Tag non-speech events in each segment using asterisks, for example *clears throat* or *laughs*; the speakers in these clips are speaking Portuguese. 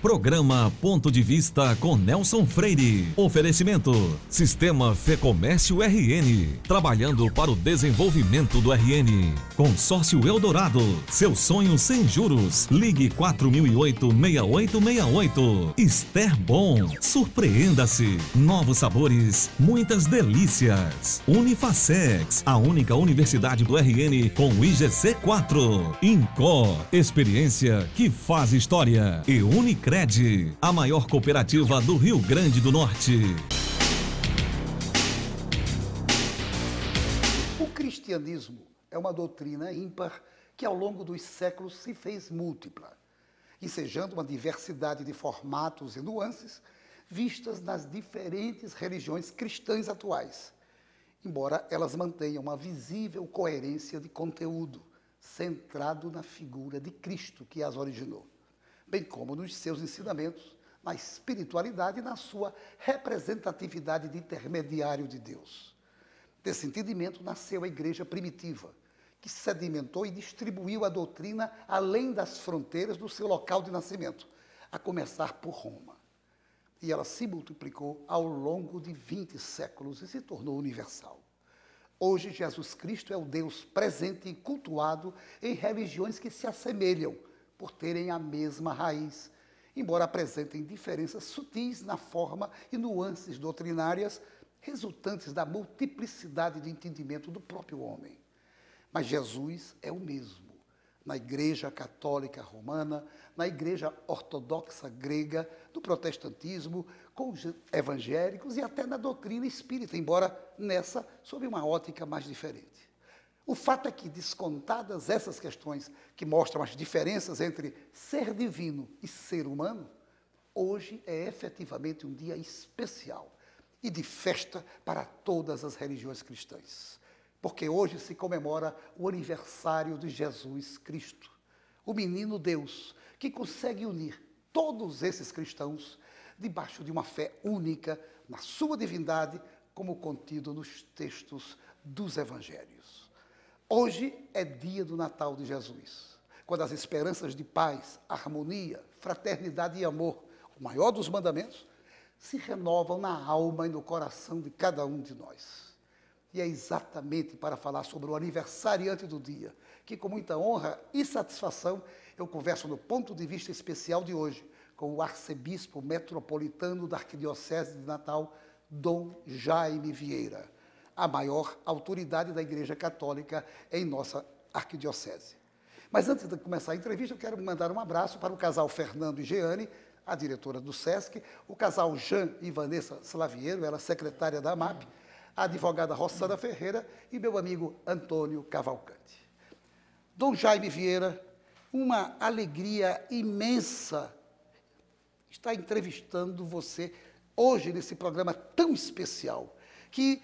Programa Ponto de Vista com Nelson Freire. Oferecimento: Sistema Fecomércio RN. Trabalhando para o desenvolvimento do RN. Consórcio Eldorado. Seu sonho sem juros. Ligue 4008-6868. Ester Bom. Surpreenda-se. Novos sabores. Muitas delícias. Unifacex. A única universidade do RN com IGC 4. Incor. Experiência que faz história. E única. Red, a maior cooperativa do Rio Grande do Norte. O cristianismo é uma doutrina ímpar que ao longo dos séculos se fez múltipla, ensejando uma diversidade de formatos e nuances vistas nas diferentes religiões cristãs atuais, embora elas mantenham uma visível coerência de conteúdo centrado na figura de Cristo que as originou bem como nos seus ensinamentos, na espiritualidade e na sua representatividade de intermediário de Deus. Desse entendimento nasceu a igreja primitiva, que sedimentou e distribuiu a doutrina além das fronteiras do seu local de nascimento, a começar por Roma. E ela se multiplicou ao longo de 20 séculos e se tornou universal. Hoje, Jesus Cristo é o Deus presente e cultuado em religiões que se assemelham por terem a mesma raiz, embora apresentem diferenças sutis na forma e nuances doutrinárias resultantes da multiplicidade de entendimento do próprio homem. Mas Jesus é o mesmo. Na Igreja Católica Romana, na Igreja Ortodoxa Grega, no protestantismo, com os evangélicos e até na doutrina espírita, embora nessa sob uma ótica mais diferente. O fato é que, descontadas essas questões que mostram as diferenças entre ser divino e ser humano, hoje é efetivamente um dia especial e de festa para todas as religiões cristãs. Porque hoje se comemora o aniversário de Jesus Cristo, o menino Deus, que consegue unir todos esses cristãos debaixo de uma fé única na sua divindade, como contido nos textos dos evangelhos. Hoje é dia do Natal de Jesus, quando as esperanças de paz, harmonia, fraternidade e amor, o maior dos mandamentos, se renovam na alma e no coração de cada um de nós. E é exatamente para falar sobre o aniversariante do dia que, com muita honra e satisfação, eu converso no ponto de vista especial de hoje com o arcebispo metropolitano da Arquidiocese de Natal, Dom Jaime Vieira a maior autoridade da Igreja Católica em nossa arquidiocese. Mas antes de começar a entrevista, eu quero mandar um abraço para o casal Fernando e Jeane, a diretora do SESC, o casal Jean e Vanessa Slaviero, ela é secretária da MAP, a advogada Rossana Ferreira e meu amigo Antônio Cavalcante. Dom Jaime Vieira, uma alegria imensa estar entrevistando você hoje nesse programa tão especial que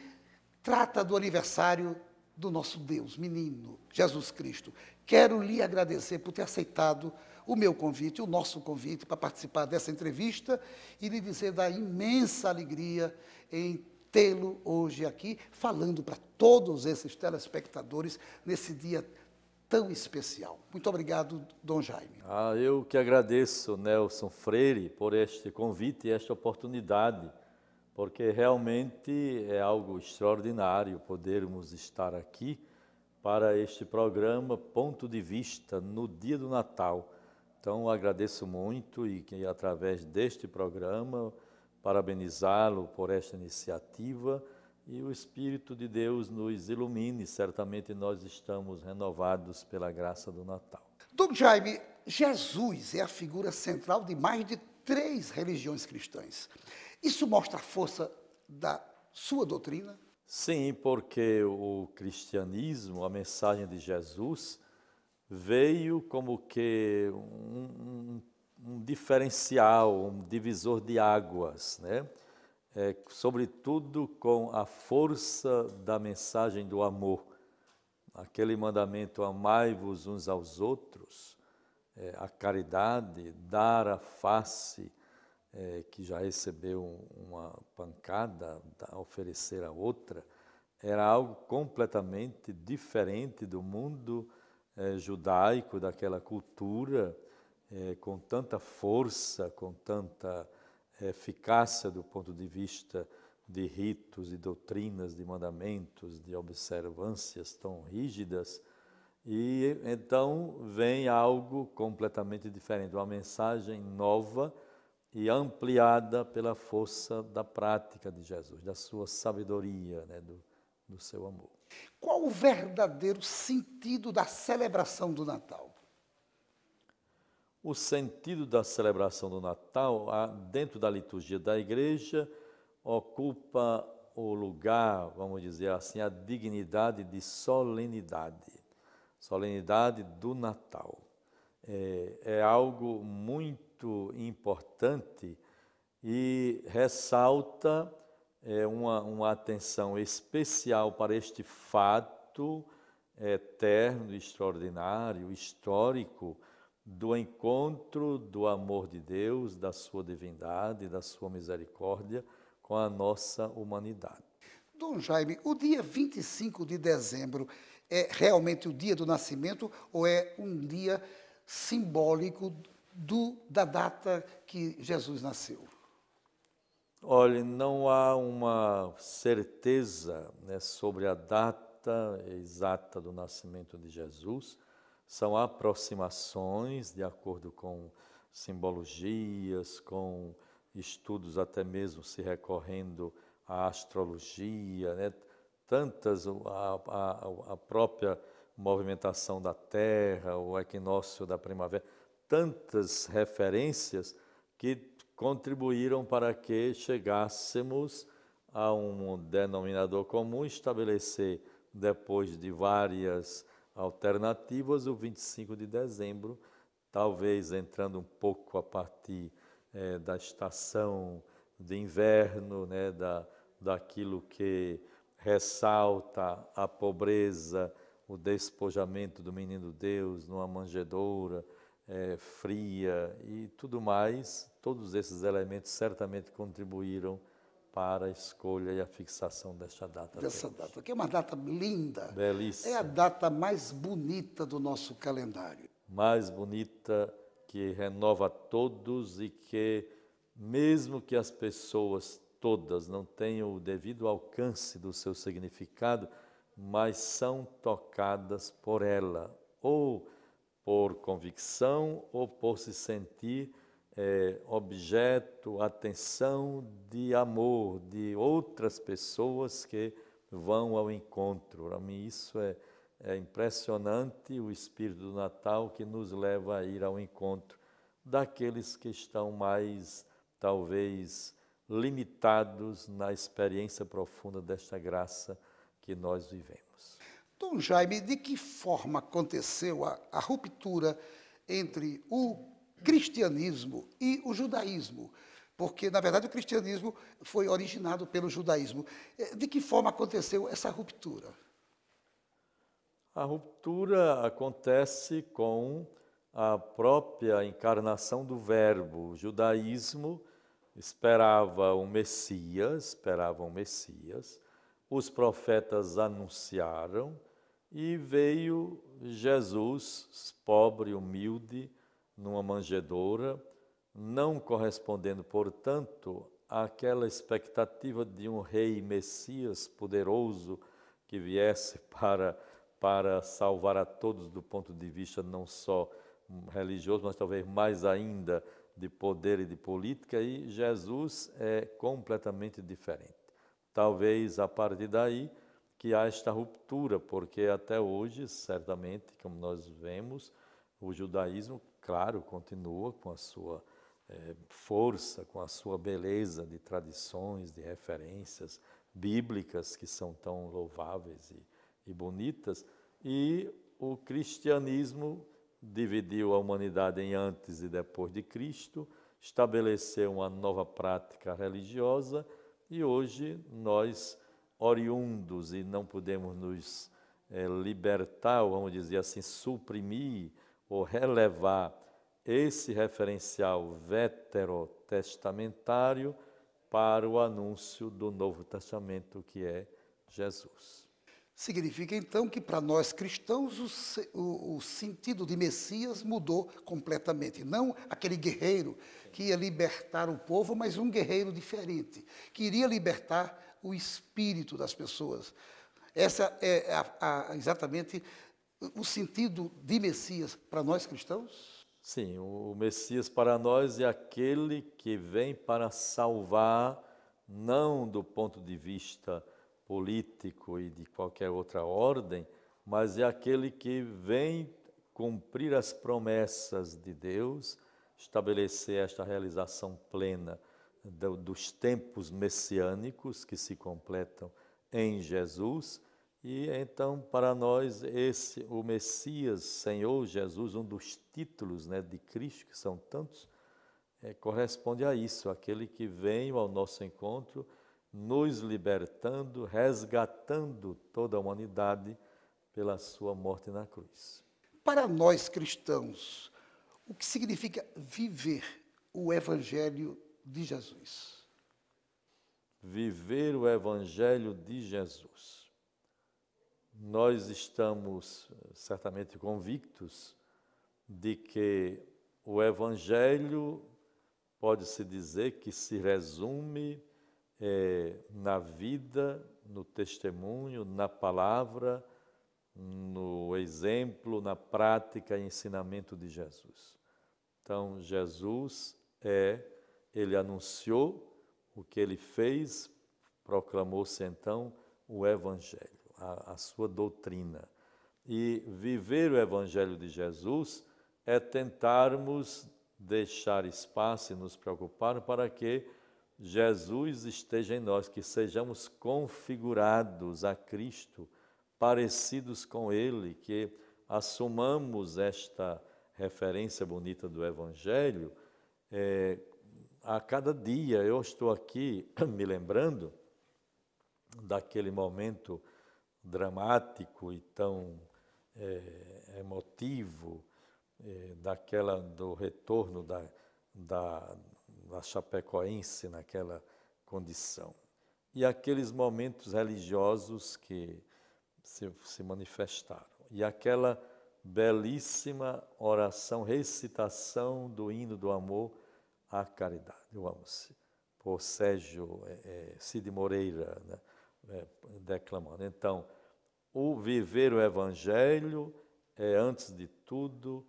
trata do aniversário do nosso Deus, menino, Jesus Cristo. Quero lhe agradecer por ter aceitado o meu convite, o nosso convite para participar dessa entrevista e lhe dizer da imensa alegria em tê-lo hoje aqui, falando para todos esses telespectadores nesse dia tão especial. Muito obrigado, Dom Jaime. Ah, eu que agradeço, Nelson Freire, por este convite e esta oportunidade porque realmente é algo extraordinário podermos estar aqui para este programa Ponto de Vista no dia do Natal. Então agradeço muito e que através deste programa parabenizá-lo por esta iniciativa e o Espírito de Deus nos ilumine. Certamente nós estamos renovados pela graça do Natal. Dom Jaime, Jesus é a figura central de mais de três religiões cristãs. Isso mostra a força da sua doutrina? Sim, porque o cristianismo, a mensagem de Jesus, veio como que um, um, um diferencial, um divisor de águas, né? É, sobretudo com a força da mensagem do amor. Aquele mandamento amai-vos uns aos outros, é, a caridade, dar a face, é, que já recebeu uma pancada a oferecer a outra, era algo completamente diferente do mundo é, judaico, daquela cultura, é, com tanta força, com tanta eficácia do ponto de vista de ritos, de doutrinas, de mandamentos, de observâncias tão rígidas. E então vem algo completamente diferente, uma mensagem nova e ampliada pela força da prática de Jesus, da sua sabedoria, né, do, do seu amor. Qual o verdadeiro sentido da celebração do Natal? O sentido da celebração do Natal, dentro da liturgia da igreja, ocupa o lugar, vamos dizer assim, a dignidade de solenidade. Solenidade do Natal. É, é algo muito muito importante e ressalta é, uma, uma, atenção especial para este fato eterno, extraordinário, histórico do encontro do amor de Deus, da sua divindade, da sua misericórdia com a nossa humanidade. Dom Jaime, o dia 25 de dezembro é realmente o dia do nascimento ou é um dia simbólico do, da data que Jesus nasceu? Olhe, não há uma certeza né, sobre a data exata do nascimento de Jesus. São aproximações de acordo com simbologias, com estudos até mesmo se recorrendo à astrologia, né? tantas, a, a, a própria movimentação da Terra, o equinócio da primavera tantas referências que contribuíram para que chegássemos a um denominador comum, estabelecer, depois de várias alternativas, o 25 de dezembro, talvez entrando um pouco a partir é, da estação de inverno, né, da, daquilo que ressalta a pobreza, o despojamento do menino Deus numa manjedoura, é, fria e tudo mais, todos esses elementos certamente contribuíram para a escolha e a fixação desta data. Dessa data, que é uma data linda. Belíssima. É a data mais bonita do nosso calendário. Mais bonita, que renova todos e que, mesmo que as pessoas todas não tenham o devido alcance do seu significado, mas são tocadas por ela, ou por convicção ou por se sentir é, objeto, atenção de amor de outras pessoas que vão ao encontro. Para mim, isso é, é impressionante o espírito do Natal que nos leva a ir ao encontro daqueles que estão mais, talvez, limitados na experiência profunda desta graça que nós vivemos. Dom então, Jaime, de que forma aconteceu a, a ruptura entre o cristianismo e o judaísmo? Porque, na verdade, o cristianismo foi originado pelo judaísmo. É, de que forma aconteceu essa ruptura? A ruptura acontece com a própria encarnação do Verbo. O judaísmo esperava um Messias, esperavam um Messias. Os profetas anunciaram e veio Jesus, pobre, humilde, numa manjedoura, não correspondendo, portanto, àquela expectativa de um rei Messias poderoso que viesse *laughs* para, para salvar a todos do ponto de vista não só religioso, mas talvez mais ainda de poder e de política, e Jesus é completamente diferente. Talvez a partir daí que há esta ruptura, porque até hoje, certamente, como nós vemos, o judaísmo, claro, continua com a sua eh, força, com a sua beleza de tradições, de referências bíblicas que são tão louváveis e, e bonitas, e o cristianismo dividiu a humanidade em antes e depois de Cristo, estabeleceu uma nova prática religiosa e hoje nós oriundos e não podemos nos é, libertar, ou vamos dizer assim, suprimir ou relevar esse referencial veterotestamentário para o anúncio do Novo Testamento, que é Jesus. Significa então que para nós cristãos o, o, o, sentido de Messias mudou completamente. Não aquele guerreiro que ia libertar o povo, mas um guerreiro diferente, que iria libertar o espírito das pessoas. Essa é a, a, exatamente o sentido de Messias para nós cristãos? Sim, o Messias para nós é aquele que vem para salvar, não do ponto de vista político e de qualquer outra ordem, mas é aquele que vem cumprir as promessas de Deus, estabelecer esta realização plena do, dos tempos messiânicos que se completam em Jesus. E então, para nós, esse o Messias, Senhor Jesus, um dos títulos né, de Cristo, que são tantos, é, corresponde a isso, aquele que veio ao nosso encontro, nos libertando, resgatando toda a humanidade pela sua morte na cruz. Para nós cristãos, o que significa viver o Evangelho de Jesus. Viver o Evangelho de Jesus. Nós estamos eh, certamente convictos de que o Evangelho pode-se dizer que se resume é, na vida, no testemunho, na palavra, no exemplo, na prática e ensinamento de Jesus. Então, Jesus é ele anunciou o que ele fez, proclamou-se então o Evangelho, a, a sua doutrina. E viver o Evangelho de Jesus é tentarmos deixar espaço e nos preocupar para que Jesus esteja em nós, que sejamos configurados a Cristo, parecidos com Ele, que assumamos esta referência bonita do Evangelho, é, a cada dia eu estou aqui *clears throat* me lembrando daquele momento dramático e tão é, emotivo é, daquela do retorno da, da, da Chapecoense naquela condição e aqueles momentos religiosos que se, se manifestaram e aquela belíssima oração recitação do hino do amor a caridade. Eu amo por Sérgio é, é, Cid Moreira né, é, declamando. Então, o viver o Evangelho é, antes de tudo,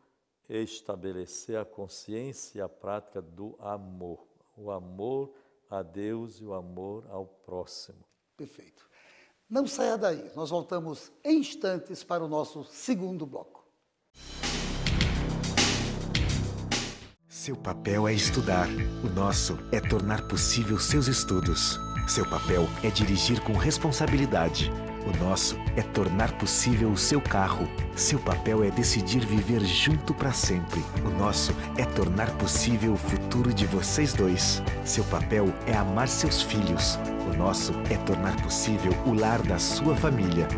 estabelecer a consciência e a prática do amor. O amor a Deus e o amor ao próximo. Perfeito. Não saia daí, nós voltamos em instantes para o nosso segundo bloco. Seu papel é estudar. O nosso é tornar possível seus estudos. Seu papel é dirigir com responsabilidade. O nosso é tornar possível o seu carro. Seu papel é decidir viver junto para sempre. O nosso é tornar possível o futuro de vocês dois. Seu papel é amar seus filhos. O nosso é tornar possível o lar da sua família.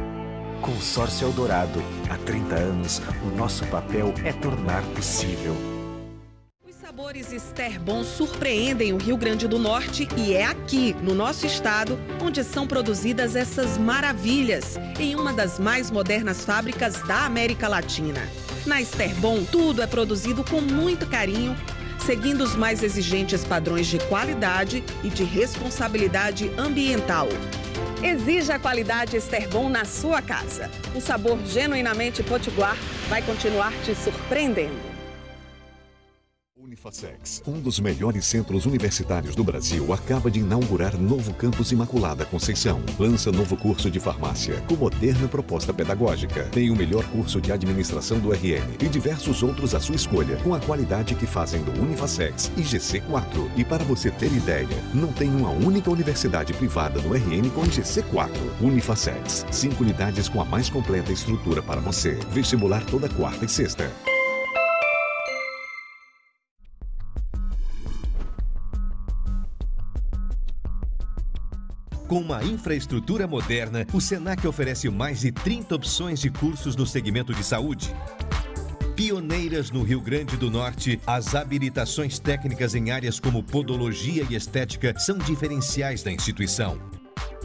Consórcio Eldorado. Há 30 anos, o nosso papel é tornar possível. Sabores Ester Bom surpreendem o Rio Grande do Norte e é aqui, no nosso estado, onde são produzidas essas maravilhas, em uma das mais modernas fábricas da América Latina. Na Ester Bom, tudo é produzido com muito carinho, seguindo os mais exigentes padrões de qualidade e de responsabilidade ambiental. Exija a qualidade Ester Bom na sua casa. O sabor genuinamente potiguar vai continuar te surpreendendo. Unifacex, um dos melhores centros universitários do Brasil, acaba de inaugurar novo campus Imaculada Conceição. Lança novo curso de farmácia, com moderna proposta pedagógica. Tem o melhor curso de administração do RN e diversos outros à sua escolha, com a qualidade que fazem do Unifacex e GC4. E para você ter ideia, não tem uma única universidade privada no RN com GC4. Unifacex, cinco unidades com a mais completa estrutura para você. Vestibular toda quarta e sexta. Com uma infraestrutura moderna, o SENAC oferece mais de 30 opções de cursos no segmento de saúde. Pioneiras no Rio Grande do Norte, as habilitações técnicas em áreas como podologia e estética são diferenciais da instituição.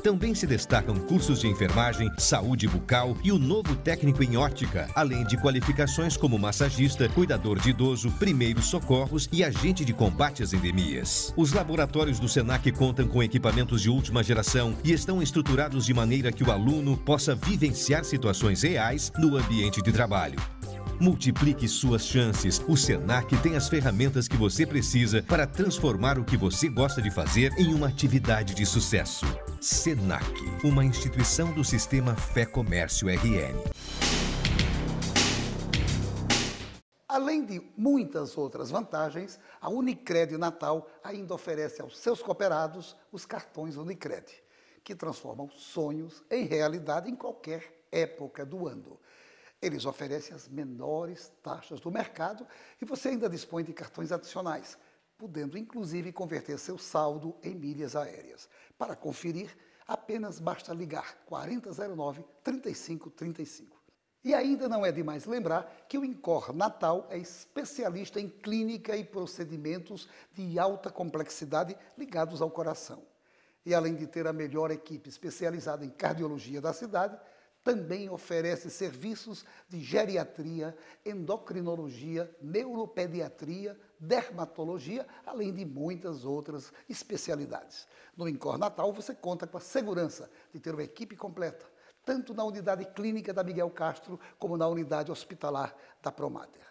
Também se destacam cursos de enfermagem, saúde bucal e o novo técnico em ótica, além de qualificações como massagista, cuidador de idoso, primeiros socorros e agente de combate às endemias. Os laboratórios do SENAC contam com equipamentos de última geração e estão estruturados de maneira que o aluno possa vivenciar situações reais no ambiente de trabalho. Multiplique suas chances. O Senac tem as ferramentas que você precisa para transformar o que você gosta de fazer em uma atividade de sucesso. Senac, uma instituição do sistema Fé Comércio RN. Além de muitas outras vantagens, a Unicred Natal ainda oferece aos seus cooperados os cartões Unicred, que transformam sonhos em realidade em qualquer época do ano. Eles oferecem as menores taxas do mercado e você ainda dispõe de cartões adicionais, podendo inclusive converter seu saldo em milhas aéreas. Para conferir, apenas basta ligar 4009 3535. E ainda não é demais lembrar que o Incor Natal é especialista em clínica e procedimentos de alta complexidade ligados ao coração. E além de ter a melhor equipe especializada em cardiologia da cidade, também oferece serviços de geriatria, endocrinologia, neuropediatria, dermatologia, além de muitas outras especialidades. No Incor Natal, você conta com a segurança de ter uma equipe completa, tanto na unidade clínica da Miguel Castro, como na unidade hospitalar da Promater.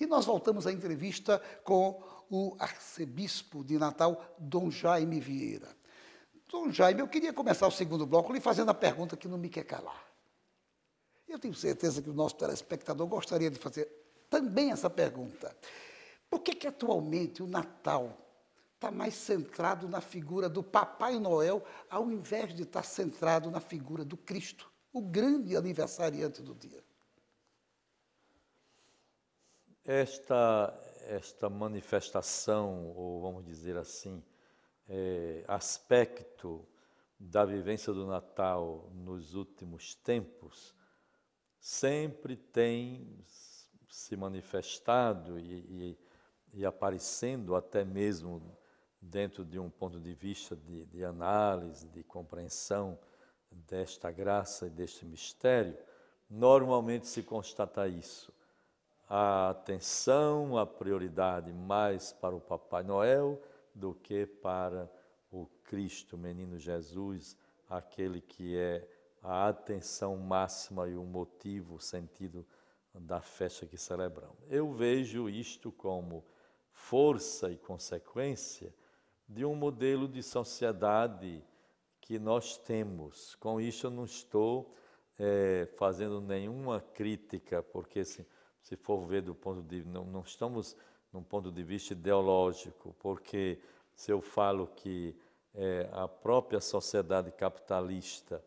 E nós voltamos à entrevista com o arcebispo de Natal, Dom Jaime Vieira. Dom Jaime, eu queria começar o segundo bloco lhe fazendo a pergunta que não me quer calar. Eu tenho certeza que o nosso telespectador gostaria de fazer também essa pergunta. Por que, que atualmente o Natal está mais centrado na figura do Papai Noel, ao invés de estar tá centrado na figura do Cristo, o grande aniversariante do dia? Esta, esta manifestação, ou vamos dizer assim, é, aspecto da vivência do Natal nos últimos tempos, sempre tem se manifestado e, e, e aparecendo até mesmo dentro de um ponto de vista de, de análise, de compreensão desta graça e deste mistério, normalmente se constata isso. A atenção, a prioridade mais para o Papai Noel do que para o Cristo, menino Jesus, aquele que é a atenção máxima e o motivo, o sentido da festa que celebramos. Eu vejo isto como força e consequência de um modelo de sociedade que nós temos. Com isso, eu não estou é, fazendo nenhuma crítica, porque se, se for ver do ponto de não, não estamos num ponto de vista ideológico, porque se eu falo que é, a própria sociedade capitalista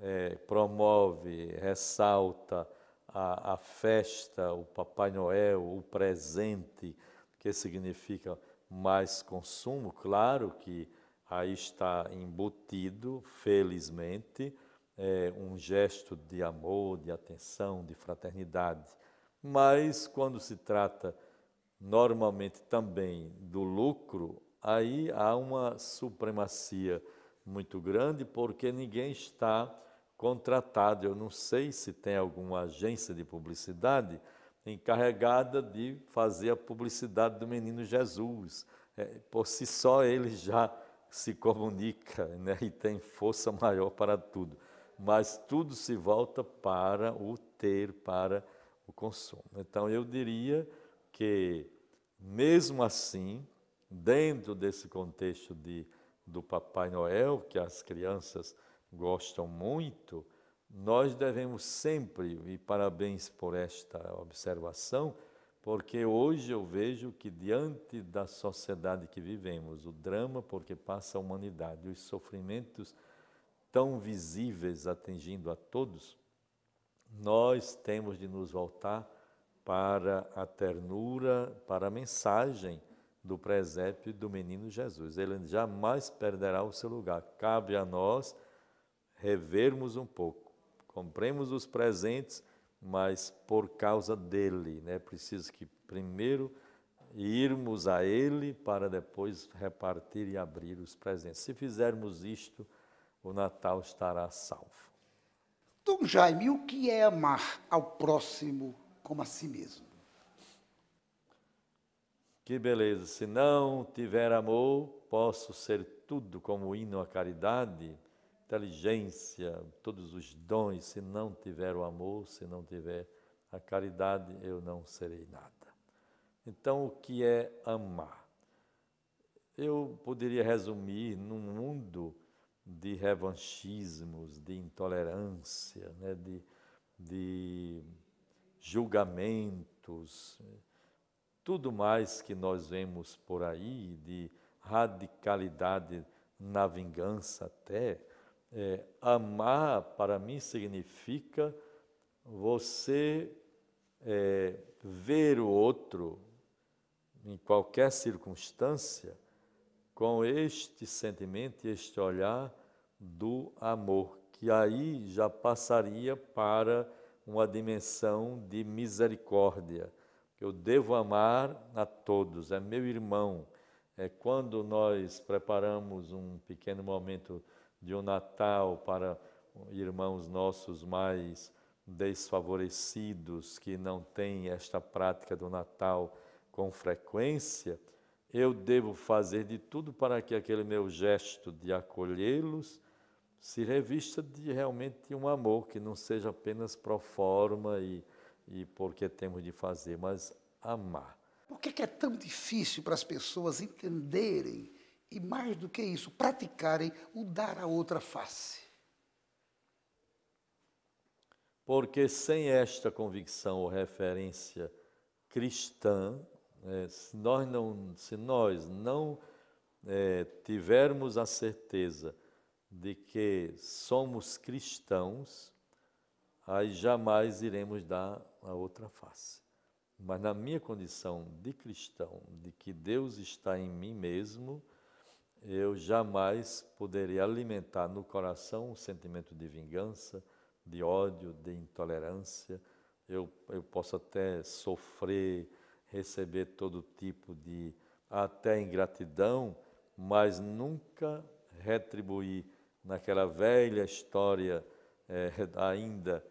é, promove, ressalta a, a festa, o Papai Noel, o presente, que significa mais consumo, claro que aí está embutido, felizmente, é, um gesto de amor, de atenção, de fraternidade. Mas quando se trata normalmente também do lucro, aí há uma supremacia muito grande, porque ninguém está contratado, eu não sei se tem alguma agência de publicidade encarregada de fazer a publicidade do menino Jesus. É, por si só ele já se comunica né, e tem força maior para tudo. Mas tudo se volta para o ter, para o consumo. Então eu diria que, mesmo assim, dentro desse contexto de, do Papai Noel, que as crianças gostam muito, nós devemos sempre, e parabéns por esta observação, porque hoje eu vejo que diante da sociedade que vivemos, o drama porque passa a humanidade, os sofrimentos tão visíveis atingindo a todos, nós temos de nos voltar para a ternura, para a mensagem do presépio do menino Jesus. Ele jamais perderá o seu lugar. Cabe a nós revermos um pouco. Compremos os presentes, mas por causa dele, né? Preciso que primeiro irmos a ele para depois repartir e abrir os presentes. Se fizermos isto, o Natal estará salvo. Dom Jaime, o que é amar ao próximo como a si mesmo? Que beleza! Se não tiver amor, posso ser tudo, como hino à caridade, inteligência, todos os dons, se não tiver o amor, se não tiver a caridade, eu não serei nada. Então, o que é amar? Eu poderia resumir num mundo de revanchismos, de intolerância, né, de, de julgamentos, tudo mais que nós vemos por aí, de radicalidade na vingança até, é, amar para mim significa você é, ver o outro em qualquer circunstância com este sentimento e este olhar do amor, que aí já passaria para uma dimensão de misericórdia. Eu devo amar a todos, é meu irmão. É quando nós preparamos um pequeno momento de um Natal para irmãos nossos mais desfavorecidos que não têm esta prática do Natal com frequência, eu devo fazer de tudo para que aquele meu gesto de acolhê-los se revista de realmente um amor que não seja apenas pro forma e, e porque temos de fazer, mas amar. Por que é tão difícil para as pessoas entenderem e, mais do que isso, praticarem o dar a outra face. Porque sem esta convicção ou referência cristã, é, se nós não, se nós não é, tivermos a certeza de que somos cristãos, aí jamais iremos dar a outra face. Mas na minha condição de cristão, de que Deus está em mim mesmo, eu jamais poderia alimentar no coração um sentimento de vingança, de ódio, de intolerância. Eu, eu posso até sofrer, receber todo tipo de até ingratidão, mas nunca retribuir naquela velha história é, ainda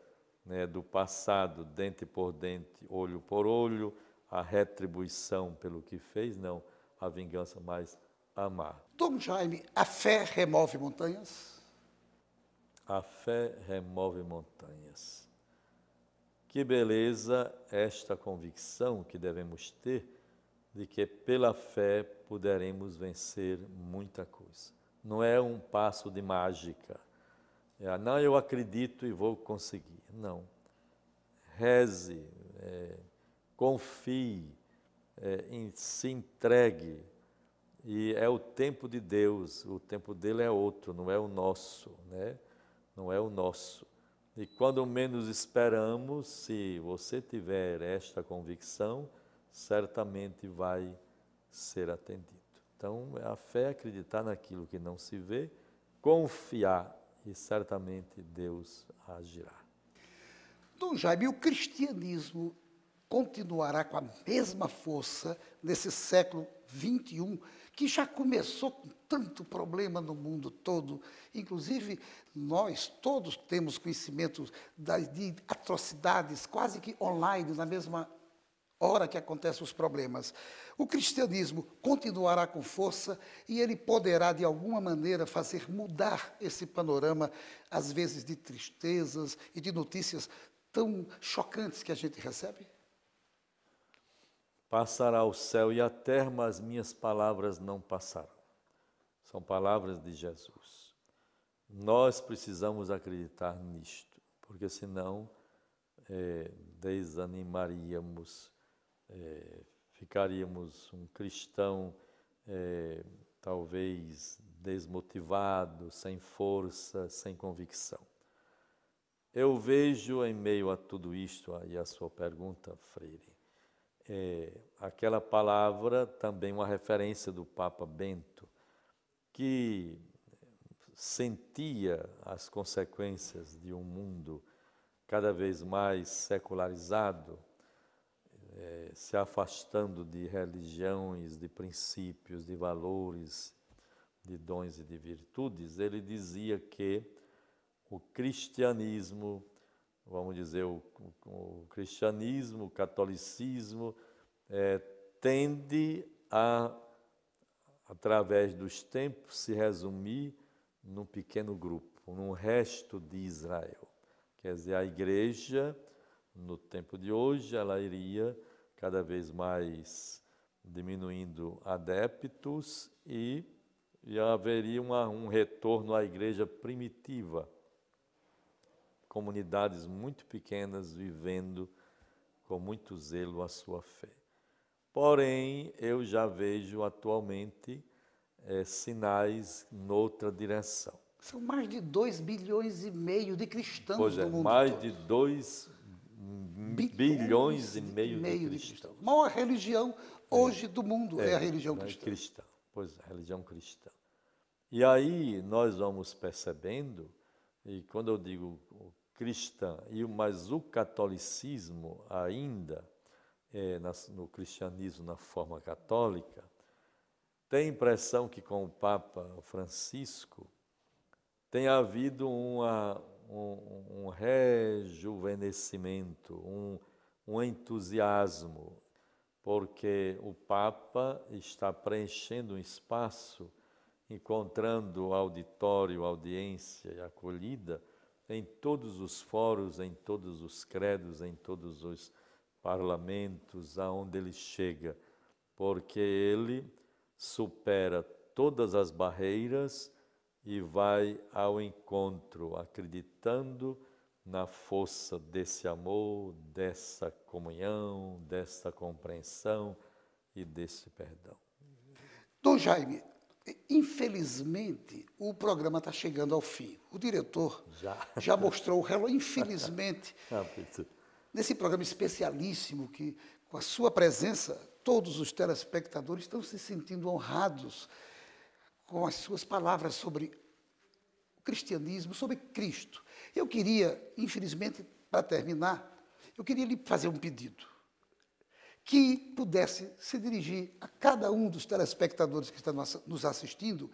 né, do passado, dente por dente, olho por olho, a retribuição pelo que fez, não a vingança, mas amar. Dom Jaime, a fé remove montanhas? A fé remove montanhas. Que beleza esta convicção que devemos ter de que pela fé poderemos vencer muita coisa. Não é um passo de mágica. É, ah, não, eu acredito e vou conseguir. Não. Reze, é, confie, é, em, se entregue, e é o tempo de Deus, o tempo dele é outro, não é o nosso, né? Não é o nosso. E quando menos esperamos, se você tiver esta convicção, certamente vai ser atendido. Então, é a fé é acreditar naquilo que não se vê, confiar e certamente Deus agirá. Dom Jaime, o cristianismo continuará com a mesma força nesse século 21 que já começou com tanto problema no mundo todo. Inclusive, nós todos temos conhecimento de atrocidades quase que online, na mesma hora que acontecem os problemas. O cristianismo continuará com força e ele poderá, de alguma maneira, fazer mudar esse panorama, às vezes de tristezas e de notícias tão chocantes que a gente recebe? Passará o céu e a terra, mas minhas palavras não passarão. São palavras de Jesus. Nós precisamos acreditar nisto, porque senão é, desanimaríamos, é, ficaríamos um cristão é, talvez desmotivado, sem força, sem convicção. Eu vejo em meio a tudo isto aí a sua pergunta, Freire, é, aquela palavra também uma referência do Papa Bento, que sentia as consequências de um mundo cada vez mais secularizado, é, se afastando de religiões, de princípios, de valores, de dons e de virtudes, ele dizia que o cristianismo vamos dizer, o, o cristianismo, o catolicismo, é, tende a, através dos tempos, se resumir num pequeno grupo, num resto de Israel. Quer dizer, a igreja, no tempo de hoje, ela iria cada vez mais diminuindo adeptos e, e haveria uma, um retorno à igreja primitiva, comunidades muito pequenas vivendo com muito zelo a sua fé. Porém, eu já vejo atualmente é, sinais noutra direção. São mais de 2 bilhões e meio de cristãos pois é, no mundo. Mais todo. de 2 bilhões, bilhões e meio, meio de, cristãos. de A maior religião é. hoje é, do mundo é, é a religião é cristã. cristã. Pois é, a religião cristã. E aí nós vamos percebendo, e quando eu digo cristã, e, mas o catolicismo ainda, é, no cristianismo na forma católica, tem impressão que com o Papa Francisco tem havido uma, um, um rejuvenescimento, um, um entusiasmo, porque o Papa está preenchendo um espaço, encontrando auditório, audiência e acolhida em todos os fóruns, em todos os credos, em todos os parlamentos, aonde ele chega, porque ele supera todas as barreiras e vai ao encontro, acreditando na força desse amor, dessa comunhão, dessa compreensão e desse perdão. Dom Jaime, Infelizmente, o programa está chegando ao fim. O diretor já, já mostrou o relógio, infelizmente. *laughs* nesse programa especialíssimo que, com a sua presença, todos os telespectadores estão se sentindo honrados com as suas palavras sobre o cristianismo, sobre Cristo. Eu queria, infelizmente, para terminar, eu queria lhe fazer um pedido que pudesse se dirigir a cada um dos telespectadores que estão nos assistindo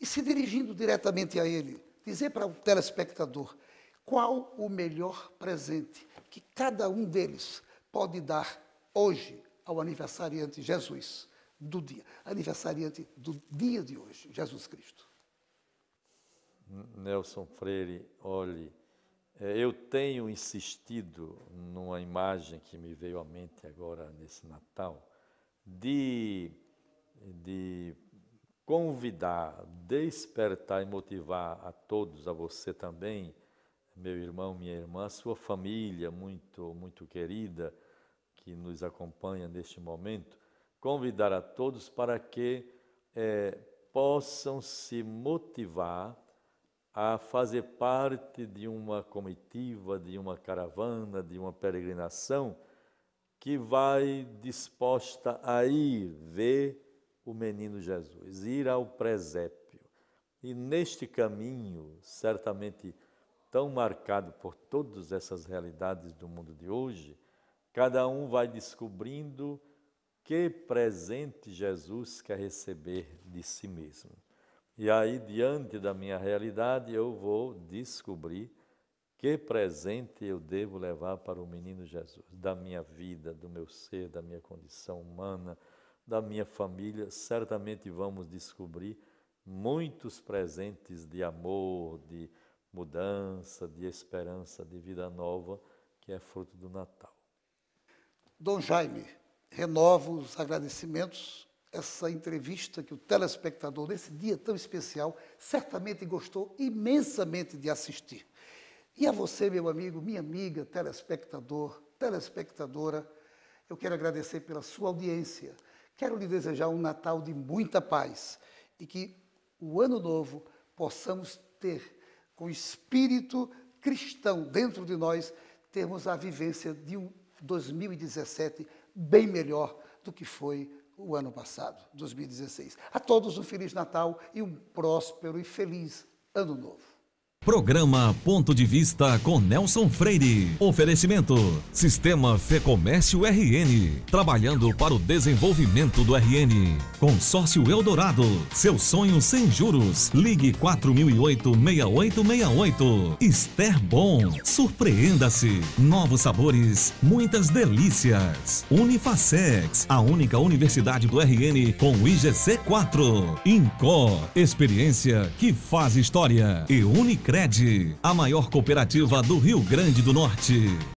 e se dirigindo diretamente a ele, dizer para o telespectador qual o melhor presente que cada um deles pode dar hoje ao aniversariante Jesus do dia, aniversariante do dia de hoje, Jesus Cristo. Nelson Freire, olhe é, eu tenho insistido numa imagem que me veio à mente agora nesse Natal, de, de convidar, despertar e motivar a todos, a você também, meu irmão, minha irmã, sua família muito, muito querida que nos acompanha neste momento, convidar a todos para que é, possam se motivar a fazer parte de uma comitiva, de uma caravana, de uma peregrinação que vai disposta a ir ver o menino Jesus, ir ao presépio. E neste caminho, certamente tão marcado por todas essas realidades do mundo de hoje, cada um vai descobrindo que presente Jesus quer receber de si mesmo. E aí, diante da minha realidade, eu vou descobrir que presente eu devo levar para o menino Jesus, da minha vida, do meu ser, da minha condição humana, da minha família. Certamente vamos descobrir muitos presentes de amor, de mudança, de esperança, de vida nova, que é fruto do Natal. Dom Jaime, renovo os agradecimentos essa entrevista que o telespectador, nesse dia tão especial, certamente gostou imensamente de assistir. E a você, meu amigo, minha amiga, telespectador, telespectadora, eu quero agradecer pela sua audiência. Quero lhe desejar um Natal de muita paz e que o ano novo possamos ter com o espírito cristão dentro de nós, termos a vivência de um 2017 bem melhor do que foi o ano passado, 2016. A todos um Feliz Natal e um próspero e feliz Ano Novo. Programa Ponto de Vista com Nelson Freire. Oferecimento: Sistema Fecomércio RN. Trabalhando para o desenvolvimento do RN. Consórcio Eldorado. Seu sonho sem juros. Ligue 4008-6868. Esther Bom. Surpreenda-se. Novos sabores, muitas delícias. Unifacex. A única universidade do RN com o IGC 4. Incor. Experiência que faz história. E Unicred. Cicred, a maior cooperativa do Rio Grande do Norte.